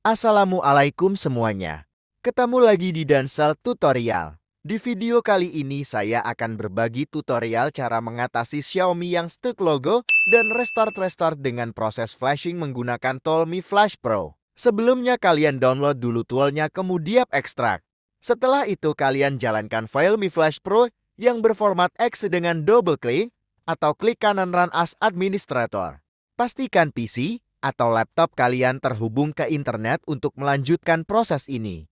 Assalamualaikum semuanya. Ketemu lagi di Dansel Tutorial. Di video kali ini saya akan berbagi tutorial cara mengatasi Xiaomi yang stuck logo dan restart-restart dengan proses flashing menggunakan tool Mi Flash Pro. Sebelumnya kalian download dulu toolnya kemudian ekstrak. Setelah itu kalian jalankan file Mi Flash Pro yang berformat X dengan double klik atau klik kanan Run as Administrator. Pastikan PC, atau laptop kalian terhubung ke internet untuk melanjutkan proses ini.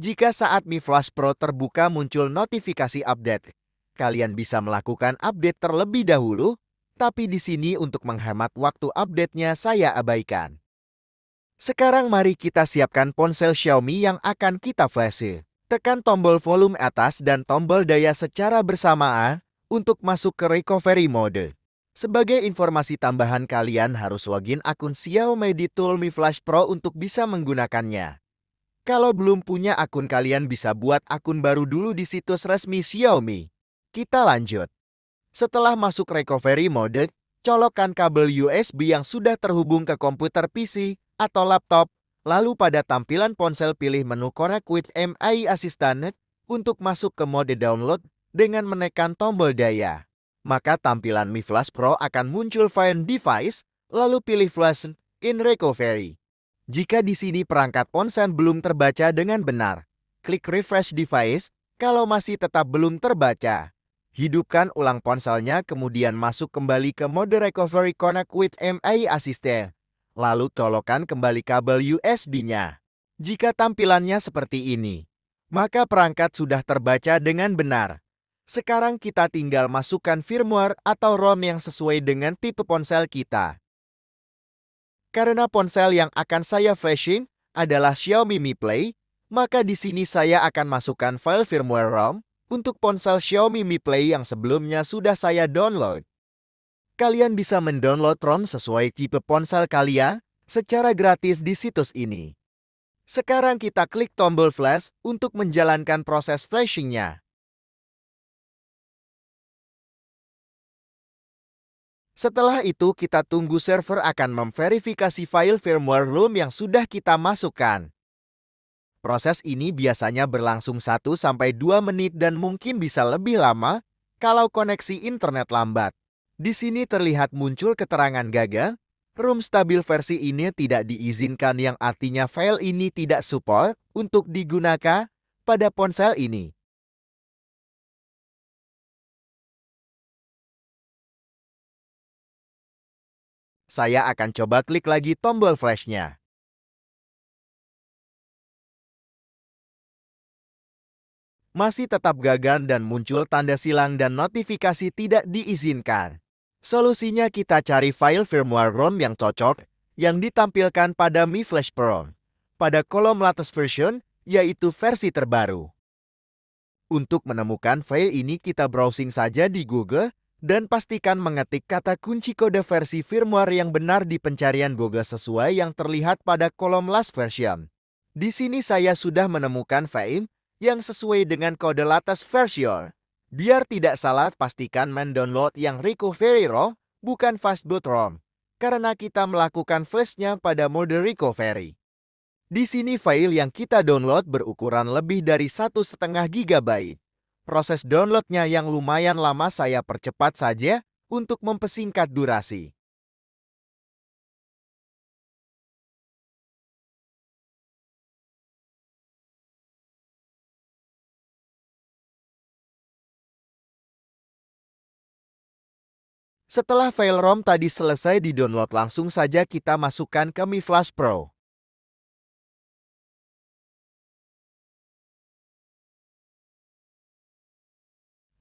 Jika saat Mi Flash Pro terbuka muncul notifikasi update, kalian bisa melakukan update terlebih dahulu, tapi di sini untuk menghemat waktu update-nya saya abaikan. Sekarang mari kita siapkan ponsel Xiaomi yang akan kita flash. Tekan tombol volume atas dan tombol daya secara bersamaan untuk masuk ke recovery mode. Sebagai informasi tambahan kalian harus login akun Xiaomi di Toolmi Flash Pro untuk bisa menggunakannya. Kalau belum punya akun kalian bisa buat akun baru dulu di situs resmi Xiaomi. Kita lanjut. Setelah masuk recovery mode, colokkan kabel USB yang sudah terhubung ke komputer PC atau laptop, lalu pada tampilan ponsel pilih menu Connect with MI Assistant untuk masuk ke mode download dengan menekan tombol daya maka tampilan Mi Flash Pro akan muncul Find Device, lalu pilih Flash in Recovery. Jika di sini perangkat ponsel belum terbaca dengan benar, klik Refresh Device kalau masih tetap belum terbaca. Hidupkan ulang ponselnya kemudian masuk kembali ke mode Recovery Connect with MI Assistant. Lalu colokan kembali kabel USB-nya. Jika tampilannya seperti ini, maka perangkat sudah terbaca dengan benar. Sekarang kita tinggal masukkan firmware atau ROM yang sesuai dengan tipe ponsel kita. Karena ponsel yang akan saya flashing adalah Xiaomi Mi Play, maka di sini saya akan masukkan file firmware ROM untuk ponsel Xiaomi Mi Play yang sebelumnya sudah saya download. Kalian bisa mendownload ROM sesuai tipe ponsel kalian secara gratis di situs ini. Sekarang kita klik tombol flash untuk menjalankan proses flashingnya. Setelah itu kita tunggu server akan memverifikasi file firmware ROM yang sudah kita masukkan. Proses ini biasanya berlangsung 1-2 menit dan mungkin bisa lebih lama kalau koneksi internet lambat. Di sini terlihat muncul keterangan gagal, ROM stabil versi ini tidak diizinkan yang artinya file ini tidak support untuk digunakan pada ponsel ini. Saya akan coba klik lagi tombol flashnya. Masih tetap gagal dan muncul tanda silang dan notifikasi tidak diizinkan. Solusinya kita cari file firmware ROM yang cocok, yang ditampilkan pada Mi Flash Pro. Pada kolom latest version, yaitu versi terbaru. Untuk menemukan file ini kita browsing saja di Google dan pastikan mengetik kata kunci kode versi firmware yang benar di pencarian Google sesuai yang terlihat pada kolom last version. Di sini saya sudah menemukan file yang sesuai dengan kode latest version. Biar tidak salah, pastikan mendownload yang recovery ROM, bukan fastboot ROM, karena kita melakukan flashnya pada mode recovery. Di sini file yang kita download berukuran lebih dari 1,5 GB proses downloadnya yang lumayan lama saya percepat saja untuk mempersingkat durasi. Setelah file ROM tadi selesai di-download langsung saja kita masukkan ke Mi Flash Pro.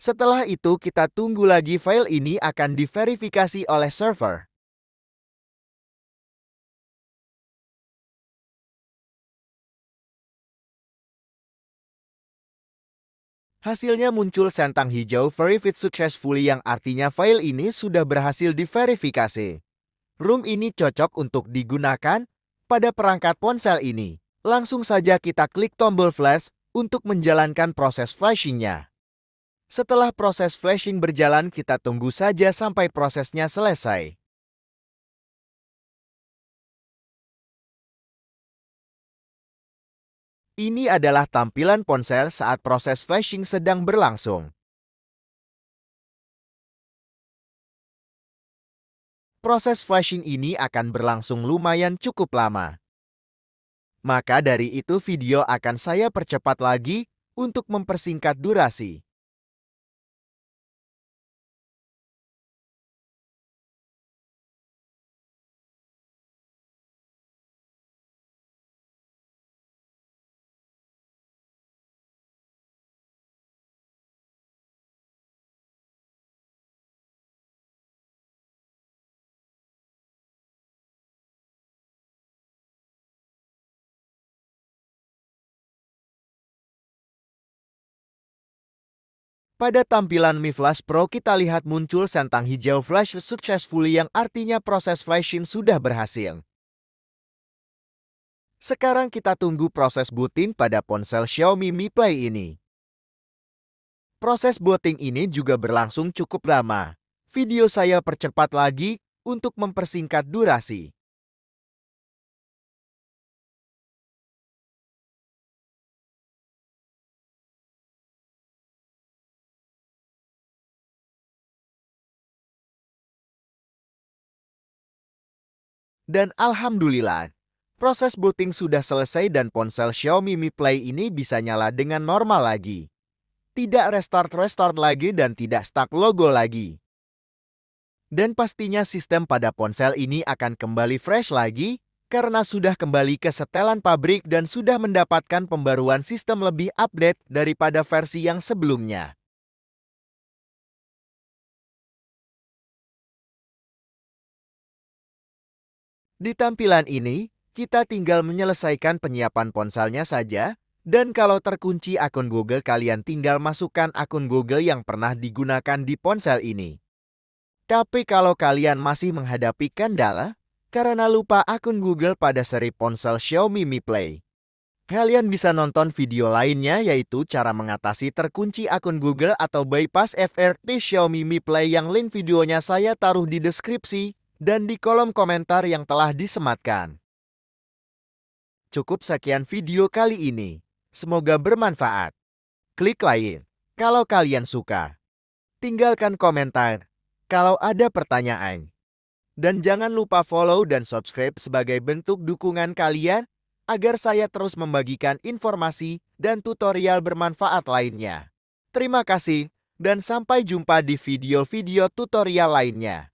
Setelah itu kita tunggu lagi file ini akan diverifikasi oleh server. Hasilnya muncul centang hijau Verified Successfully yang artinya file ini sudah berhasil diverifikasi. Room ini cocok untuk digunakan pada perangkat ponsel ini. Langsung saja kita klik tombol flash untuk menjalankan proses flashingnya. Setelah proses flashing berjalan kita tunggu saja sampai prosesnya selesai. Ini adalah tampilan ponsel saat proses flashing sedang berlangsung. Proses flashing ini akan berlangsung lumayan cukup lama. Maka dari itu video akan saya percepat lagi untuk mempersingkat durasi. Pada tampilan Mi Flash Pro kita lihat muncul sentang hijau flash successfully yang artinya proses flashing sudah berhasil. Sekarang kita tunggu proses booting pada ponsel Xiaomi Mi Play ini. Proses booting ini juga berlangsung cukup lama. Video saya percepat lagi untuk mempersingkat durasi. Dan alhamdulillah, proses booting sudah selesai dan ponsel Xiaomi Mi Play ini bisa nyala dengan normal lagi. Tidak restart-restart lagi dan tidak stuck logo lagi. Dan pastinya sistem pada ponsel ini akan kembali fresh lagi, karena sudah kembali ke setelan pabrik dan sudah mendapatkan pembaruan sistem lebih update daripada versi yang sebelumnya. Di tampilan ini, kita tinggal menyelesaikan penyiapan ponselnya saja, dan kalau terkunci akun Google kalian tinggal masukkan akun Google yang pernah digunakan di ponsel ini. Tapi kalau kalian masih menghadapi kendala, karena lupa akun Google pada seri ponsel Xiaomi Mi Play. Kalian bisa nonton video lainnya yaitu cara mengatasi terkunci akun Google atau bypass FRP Xiaomi Mi Play yang link videonya saya taruh di deskripsi dan di kolom komentar yang telah disematkan. Cukup sekian video kali ini. Semoga bermanfaat. Klik like kalau kalian suka. Tinggalkan komentar kalau ada pertanyaan. Dan jangan lupa follow dan subscribe sebagai bentuk dukungan kalian agar saya terus membagikan informasi dan tutorial bermanfaat lainnya. Terima kasih, dan sampai jumpa di video-video tutorial lainnya.